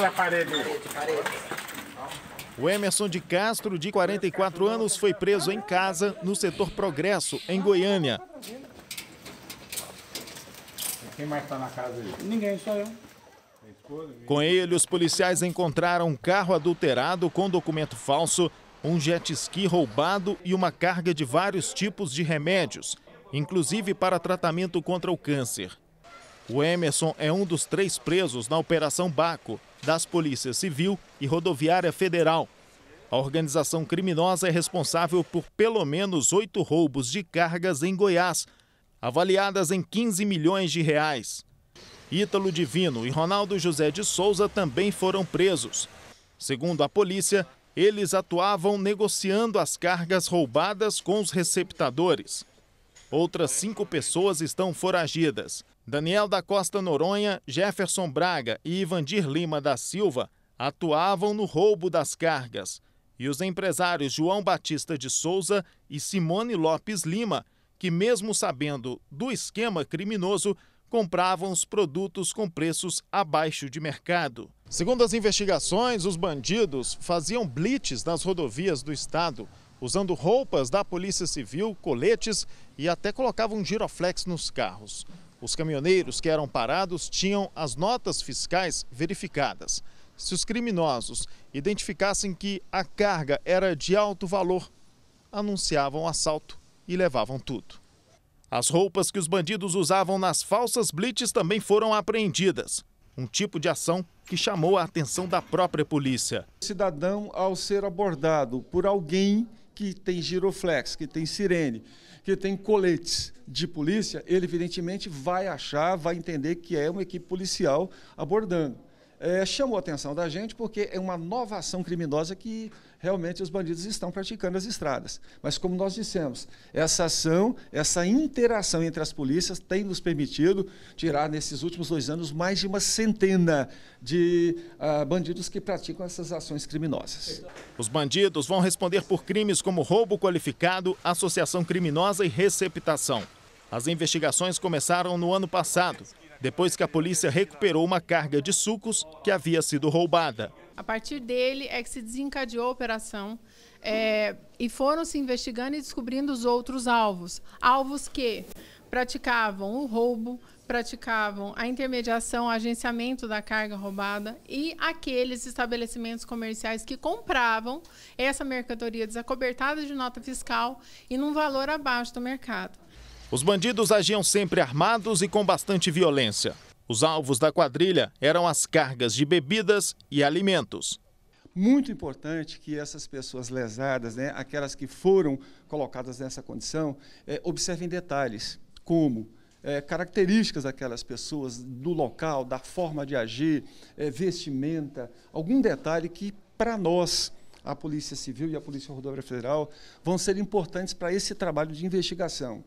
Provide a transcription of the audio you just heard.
na parede. O Emerson de Castro, de 44 anos, foi preso em casa, no setor Progresso, em Goiânia. Quem mais está na casa aí? Ninguém, só eu. Com ele, os policiais encontraram um carro adulterado com documento falso, um jet ski roubado e uma carga de vários tipos de remédios, inclusive para tratamento contra o câncer. O Emerson é um dos três presos na Operação Baco, das Polícias Civil e Rodoviária Federal. A organização criminosa é responsável por pelo menos oito roubos de cargas em Goiás, avaliadas em 15 milhões de reais. Ítalo Divino e Ronaldo José de Souza também foram presos. Segundo a polícia, eles atuavam negociando as cargas roubadas com os receptadores. Outras cinco pessoas estão foragidas. Daniel da Costa Noronha, Jefferson Braga e Ivandir Lima da Silva atuavam no roubo das cargas. E os empresários João Batista de Souza e Simone Lopes Lima, que, mesmo sabendo do esquema criminoso, compravam os produtos com preços abaixo de mercado. Segundo as investigações, os bandidos faziam blitz nas rodovias do estado, usando roupas da Polícia Civil, coletes e até colocavam giroflex nos carros. Os caminhoneiros que eram parados tinham as notas fiscais verificadas. Se os criminosos identificassem que a carga era de alto valor, anunciavam assalto e levavam tudo. As roupas que os bandidos usavam nas falsas blitz também foram apreendidas. Um tipo de ação que chamou a atenção da própria polícia. O cidadão, ao ser abordado por alguém que tem giroflex, que tem sirene, que tem coletes de polícia, ele evidentemente vai achar, vai entender que é uma equipe policial abordando é, chamou a atenção da gente porque é uma nova ação criminosa que realmente os bandidos estão praticando nas estradas. Mas, como nós dissemos, essa ação, essa interação entre as polícias tem nos permitido tirar, nesses últimos dois anos, mais de uma centena de uh, bandidos que praticam essas ações criminosas. Os bandidos vão responder por crimes como roubo qualificado, associação criminosa e receptação. As investigações começaram no ano passado depois que a polícia recuperou uma carga de sucos que havia sido roubada. A partir dele é que se desencadeou a operação é, e foram se investigando e descobrindo os outros alvos. Alvos que praticavam o roubo, praticavam a intermediação, o agenciamento da carga roubada e aqueles estabelecimentos comerciais que compravam essa mercadoria desacobertada de nota fiscal e num valor abaixo do mercado. Os bandidos agiam sempre armados e com bastante violência. Os alvos da quadrilha eram as cargas de bebidas e alimentos. Muito importante que essas pessoas lesadas, né, aquelas que foram colocadas nessa condição, é, observem detalhes, como é, características daquelas pessoas, do local, da forma de agir, é, vestimenta, algum detalhe que, para nós, a Polícia Civil e a Polícia Rodoviária Federal, vão ser importantes para esse trabalho de investigação.